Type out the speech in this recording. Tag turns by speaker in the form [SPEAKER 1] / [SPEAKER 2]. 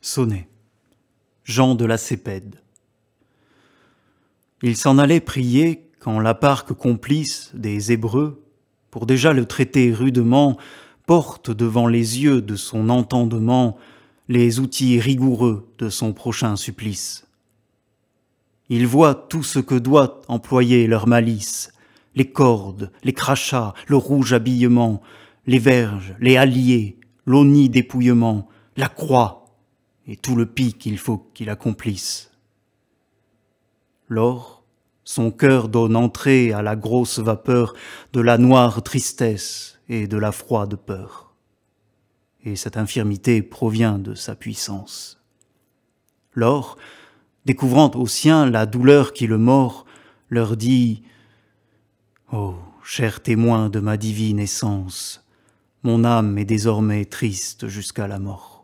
[SPEAKER 1] Sonnet. Jean de la Cépède. Il s'en allait prier quand la parque complice des Hébreux, pour déjà le traiter rudement, porte devant les yeux de son entendement les outils rigoureux de son prochain supplice. Il voit tout ce que doit employer leur malice, les cordes, les crachats, le rouge habillement, les verges, les alliés, l'oni dépouillement, la croix, et tout le pis qu'il faut qu'il accomplisse. Lors, son cœur donne entrée à la grosse vapeur de la noire tristesse et de la froide peur. Et cette infirmité provient de sa puissance. Lors, découvrant aux siens la douleur qui le mord, leur dit oh, chers témoins de ma divine essence, mon âme est désormais triste jusqu'à la mort.